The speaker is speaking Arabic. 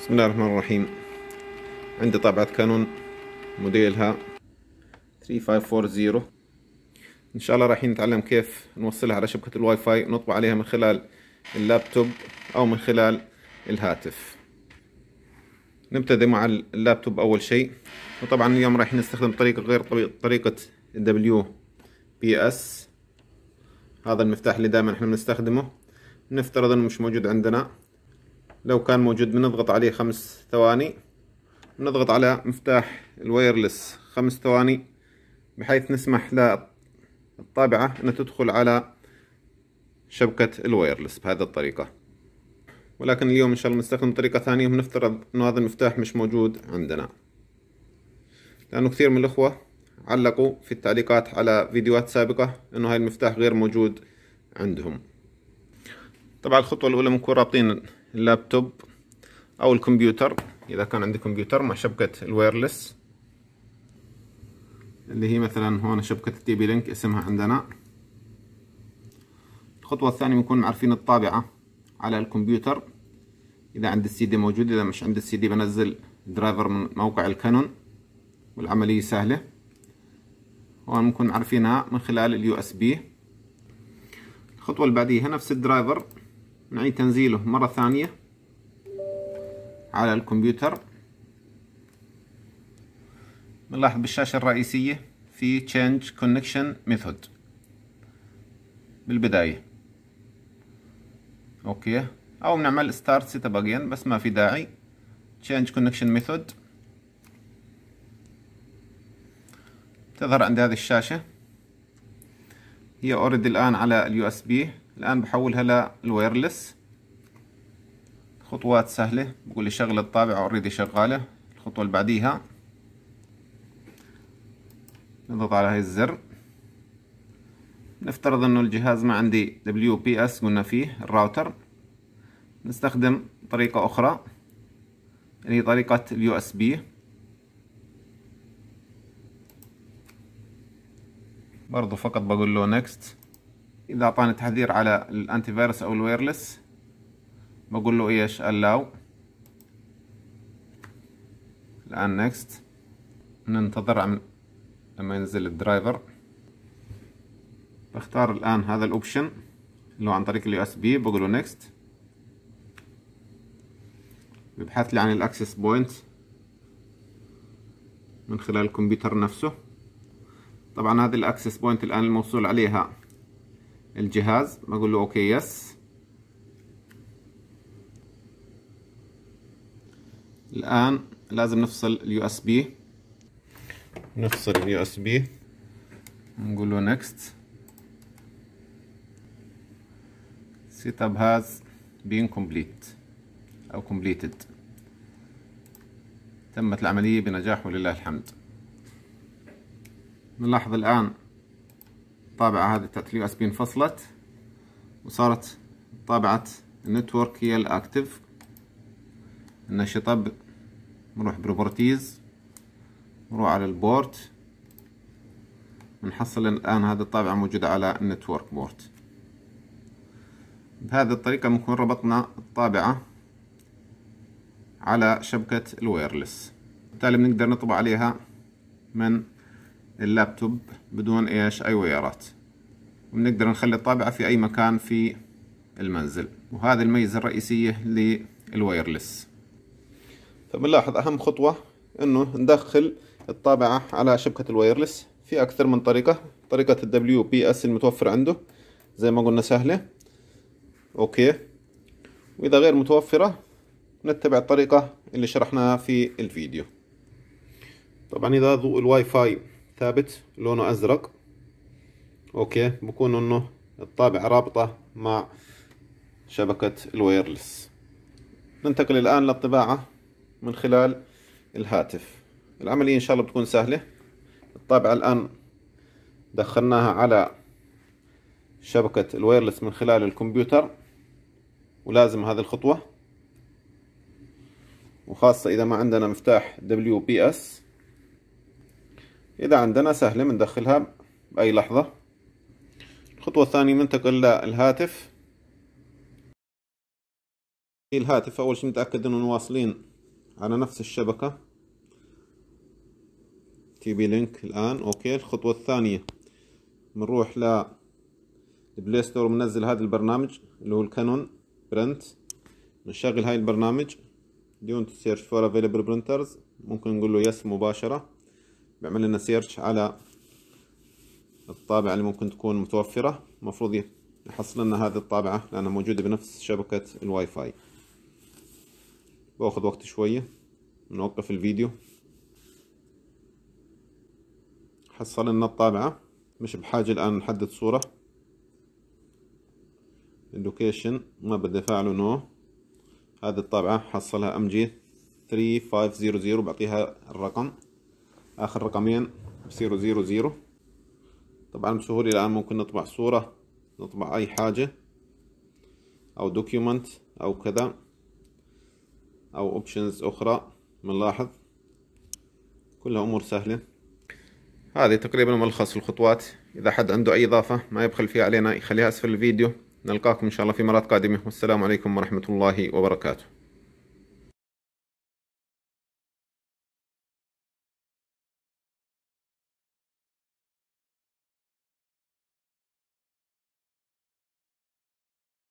بسم الله الرحمن الرحيم عندي طابعة كانون موديلها 3540 ان شاء الله رايحين نتعلم كيف نوصلها على شبكة الواي فاي ونطبع عليها من خلال اللابتوب او من خلال الهاتف نبتدي مع اللابتوب اول شيء وطبعا اليوم رايحين نستخدم طريقة غير طريقة الدبليو بي اس هذا المفتاح اللي دائما احنا بنستخدمه نفترض انه مش موجود عندنا لو كان موجود بنضغط عليه خمس ثواني بنضغط على مفتاح الوايرلس خمس ثواني بحيث نسمح للطابعة أن تدخل على شبكة الوايرلس بهذه الطريقة ولكن اليوم إن شاء الله بنستخدم طريقة ثانية بنفترض أنه هذا المفتاح مش موجود عندنا لأنه كثير من الأخوة علقوا في التعليقات على فيديوهات سابقة أنه هاي المفتاح غير موجود عندهم طبعا الخطوة الأولى بنكون رابطين اللابتوب او الكمبيوتر اذا كان عندي كمبيوتر مع شبكة الوايرلس اللي هي مثلا هون شبكة التي بي لينك اسمها عندنا الخطوة الثانية بنكون عارفين الطابعة على الكمبيوتر اذا عندي السي دي موجود اذا مش عندي السي دي بنزل درايفر من موقع الكانون والعملية سهلة هون بنكون عارفينها من خلال اليو اس بي الخطوة اللي بعديها نفس الدرايفر نعيد تنزيله مرة ثانية على الكمبيوتر بنلاحظ بالشاشة الرئيسية في change connection method بالبداية اوكي او بنعمل start setup again بس ما في داعي change connection method تظهر عند هذه الشاشة هي اوريدي الان على اليو اس بي الان بحولها للوايرلس خطوات سهله بقول لي شغل الطابعه اوريدي شغاله الخطوه اللي بعديها نضغط على هاي الزر نفترض انه الجهاز ما عندي WPS قلنا فيه الراوتر نستخدم طريقة اخرى اللي هي طريقة اليو اس بي برضو فقط بقول له next اذا اعطاني تحذير على الانتي فيروس او الويرلس بقول له ايش الاو الان نكست ننتظر لما ينزل الدرايفر بختار الان هذا الاوبشن اللي هو عن طريق اليو اس بي بقول له نكست بيبحث لي عن الاكسس بوينت من خلال الكمبيوتر نفسه طبعا هذه الاكسس بوينت الان الموصول عليها الجهاز بقول له اوكي يس الان لازم نفصل اليو اس بي نفصل اليو اس بي نقول له نكست سيت اب هاز بين كومبليت او كومبليتد تمت العملية بنجاح ولله الحمد نلاحظ الآن الطابعة هذه بتاعت اليو اس بي انفصلت وصارت طابعة النتورك هي الاكتف النشطة نروح بروبرتيز نروح على البورت نحصل الآن هذه الطابعة موجودة على النتورك بورت بهذه الطريقة بنكون ربطنا الطابعة على شبكة الوايرلس بالتالي بنقدر نطبع عليها من اللابتوب بدون ايش اي ويرات وبنقدر نخلي الطابعة في اي مكان في المنزل وهذه الميزة الرئيسية للوايرلس فبنلاحظ طيب، اهم خطوة انه ندخل الطابعة على شبكة الوايرلس في اكثر من طريقة طريقة الدبليو بي اس المتوفر عنده زي ما قلنا سهلة اوكي واذا غير متوفرة نتبع الطريقة اللي شرحناها في الفيديو طبعا اذا ضوء الواي فاي ثابت لونه ازرق اوكي بكون انه الطابع رابطة مع شبكة الوايرلس ننتقل الان للطباعة من خلال الهاتف العملية ان شاء الله بتكون سهلة الطابعة الان دخلناها على شبكة الوايرلس من خلال الكمبيوتر ولازم هذه الخطوة وخاصة إذا ما عندنا مفتاح WPS إذا عندنا سهلة بندخلها بأي لحظة الخطوة الثانية بننتقل للهاتف الهاتف أول شيء نتأكد إنه واصلين على نفس الشبكة تي بي لينك الآن أوكي الخطوة الثانية بنروح ل البلاي ستور بننزل هذا البرنامج اللي هو الكانون برنت بنشغل هاي البرنامج دونت سيرش فور افيلبل برنترز ممكن نقول له يس مباشره بيعمل لنا سيرش على الطابعة اللي ممكن تكون متوفرة المفروض يحصل لنا هذه الطابعة لأنها موجودة بنفس شبكة الواي فاي باخذ وقت شوية نوقف الفيديو حصل لنا الطابعة مش بحاجة الآن نحدد صورة اللوكيشن ما بدي فعله نو هذه الطابعة حصلها ام جي 3500 بعطيها الرقم اخر رقمين بصيروا زيرو زيرو طبعا بسهولة الان ممكن نطبع صورة نطبع اي حاجة او دوكيومنت او كذا او اوبشنز اخرى بنلاحظ كلها امور سهلة هذه تقريبا ملخص الخطوات اذا حد عنده اي اضافة ما يبخل فيها علينا يخليها اسفل الفيديو نلقاكم ان شاء الله في مرات قادمة والسلام عليكم ورحمة الله وبركاته